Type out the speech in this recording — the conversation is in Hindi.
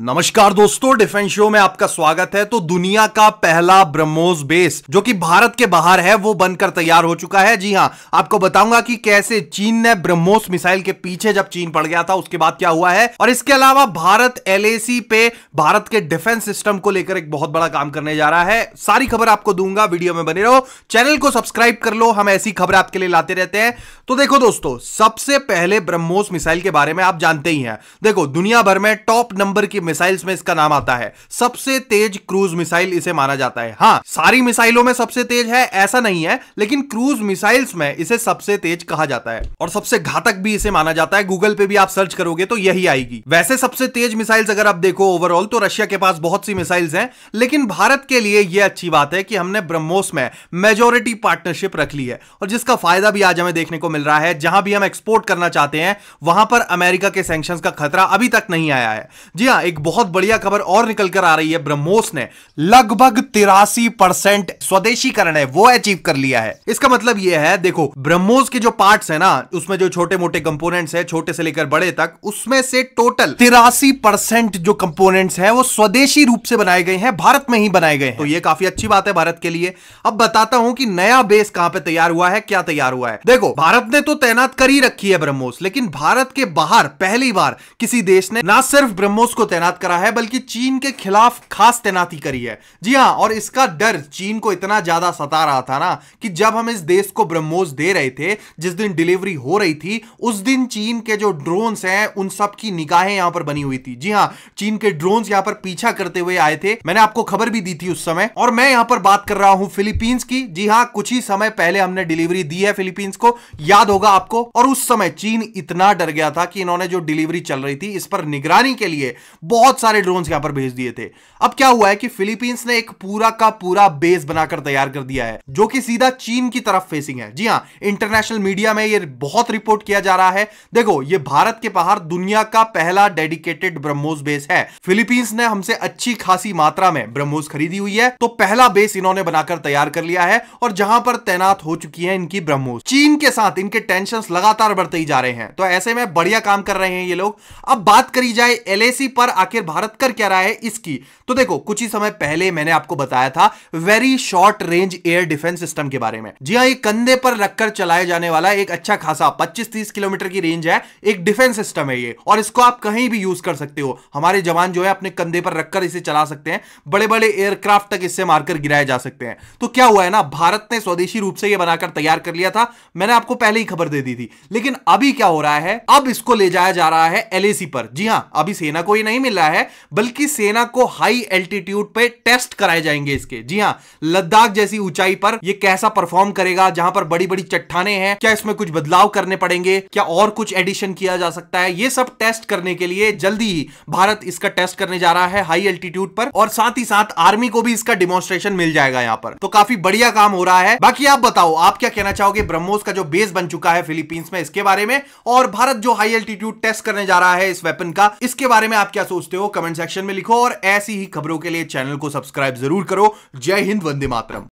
नमस्कार दोस्तों डिफेंस शो में आपका स्वागत है तो दुनिया का पहला ब्रह्मोस बेस जो कि भारत के बाहर है वो बनकर तैयार हो चुका है जी हाँ आपको बताऊंगा कि कैसे चीन ने ब्रह्मोस मिसाइल के पीछे जब चीन पड़ गया था उसके बाद क्या हुआ है और इसके अलावा भारत एलएसी पे भारत के डिफेंस सिस्टम को लेकर एक बहुत बड़ा काम करने जा रहा है सारी खबर आपको दूंगा वीडियो में बने रहो चैनल को सब्सक्राइब कर लो हम ऐसी खबर आपके लिए लाते रहते हैं तो देखो दोस्तों सबसे पहले ब्रह्मोस मिसाइल के बारे में आप जानते ही हैं देखो दुनिया भर में टॉप नंबर की मिसाइल्स में इसका नाम आता है सबसे तेज क्रूज मिसाइल इसे माना जाता है हाँ सारी मिसाइलों में सबसे तेज है ऐसा नहीं है लेकिन क्रूज मिसाइल्स में इसे सबसे तेज कहा जाता है और सबसे घातक भी इसे माना जाता है गूगल पे भी आप सर्च करोगे तो यही आएगी वैसे सबसे तेज मिसाइल्स अगर आप देखो ओवरऑल तो रशिया के पास बहुत सी मिसाइल्स हैं लेकिन भारत के लिए यह अच्छी बात है कि हमने ब्रह्मोस में मेजोरिटी पार्टनरशिप रख ली है और जिसका फायदा भी आज हमें देखने को मिल रहा है जहां भी हम एक्सपोर्ट करना चाहते हैं वहां पर अमेरिका के सैंक्शन का खतरा अभी तक नहीं आया है जी हाँ एक एक बहुत बढ़िया खबर और निकल कर आ रही है ब्रह्मोस ने लगभग तिरासी परसेंट स्वदेशीकरण है वो अचीव कर लिया है इसका मतलब ये है देखो ब्रह्मोस के जो पार्ट है ना उसमें जो छोटे मोटे कंपोनेंट्स है छोटे से लेकर बड़े तक उसमें से टोटल तिरासी परसेंट जो कंपोनेंट्स है वो स्वदेशी रूप से बनाए गए हैं भारत में ही बनाए गए तो ये काफी अच्छी बात है भारत के लिए अब बताता हूं कि नया बेस कहां पे तैयार हुआ है क्या तैयार हुआ है देखो भारत ने तो तैनात कर ही रखी है ब्रह्मोस लेकिन भारत के बाहर पहली बार किसी देश ने ना सिर्फ ब्रह्मोस को तैनात तैनात करा है बल्कि चीन के खिलाफ खास तैनाती करी है जी हाँ और इसका डर चीन को इतना ज्यादा सता रहा था ना कि जब हम इस देश को ब्रह्मोस दे रहे थे जिस दिन डिलीवरी हो रही थी उस दिन चीन के जो ड्रोन्स हैं उन सब की निगाहें यहां पर बनी हुई थी जी हाँ चीन के ड्रोन्स यहां पर पीछा करते हुए आए थे मैंने आपको खबर भी दी थी उस समय और मैं यहां पर बात कर रहा हूं फिलीपींस की जी हाँ कुछ ही समय पहले हमने डिलीवरी दी है फिलीपींस को याद होगा आपको और उस समय चीन इतना डर गया था कि इन्होंने जो डिलीवरी चल रही थी इस पर निगरानी के लिए बहुत सारे ड्रोन यहां पर भेज दिए थे अब क्या हुआ है कि फिलीपींस ने एक पूरा का पूरा बेस बनाकर तैयार कर दिया है जो कि सीधा चीन की तरफ फेसिंग है जी हाँ इंटरनेशनल मीडिया में ये बहुत रिपोर्ट किया जा रहा है देखो ये भारत के बाहर दुनिया का पहला डेडिकेटेड ब्रह्मोस बेस है फिलीपींस ने हमसे अच्छी खासी मात्रा में ब्रह्मोस खरीदी हुई है तो पहला बेस इन्होंने बनाकर तैयार कर लिया है और जहां पर तैनात हो चुकी है इनकी ब्रह्मोस चीन के साथ इनके टेंशन लगातार बढ़ते ही जा रहे हैं तो ऐसे में बढ़िया काम कर रहे हैं ये लोग अब बात करी जाए एलएसी पर आखिर भारत कर क्या रहा है इसकी तो देखो कुछ ही समय पहले मैंने आपको बताया था very short range air defence system के बारे में जी हाँ ये कंधे पर रखकर चलाए जाने वाला एक अच्छा खासा 25-30 किलोमीटर की रेंज है एक डिफेंस सिस्टम है ये और इसको आप कहीं भी यूज कर सकते हो हमारे जवान जो है अपने कंधे पर रखकर इसे चला सकते हैं बड़े बड़े एयरक्राफ्ट तक इससे मारकर गिराए जा सकते हैं तो क्या हुआ है ना भारत ने स्वदेशी रूप से यह बनाकर तैयार कर लिया था मैंने आपको पहले ही खबर दे दी थी लेकिन अभी क्या हो रहा है अब इसको ले जाया जा रहा है एलएसी पर जी हाँ अभी सेना को ही नहीं मिला है बल्कि सेना को हाई एल्टीट्यूड पे टेस्ट कराए जाएंगे इसके जी हाँ लद्दाख जैसी ऊंचाई पर ये कैसा परफॉर्म करेगा जहां पर बड़ी बड़ी चट्टाने हैं क्या इसमें कुछ बदलाव करने पड़ेंगे क्या और कुछ एडिशन किया जा सकता है ये सब टेस्ट करने के लिए जल्दी ही भारत इसका टेस्ट करने जा रहा है हाई एल्टीट्यूड पर और साथ ही साथ आर्मी को भी इसका डिमोन्स्ट्रेशन मिल जाएगा यहाँ पर तो काफी बढ़िया काम हो रहा है बाकी आप बताओ आप क्या कहना चाहोगे ब्रह्मोस का जो बेस बन चुका है फिलीपींस में इसके बारे में और भारत जो हाई एल्टीट्यूड टेस्ट करने जा रहा है इस वेपन का इसके बारे में आप क्या सोच सोचते हो कमेंट सेक्शन में लिखो और ऐसी ही खबरों के लिए चैनल को सब्सक्राइब जरूर करो जय हिंद वंदे मातरम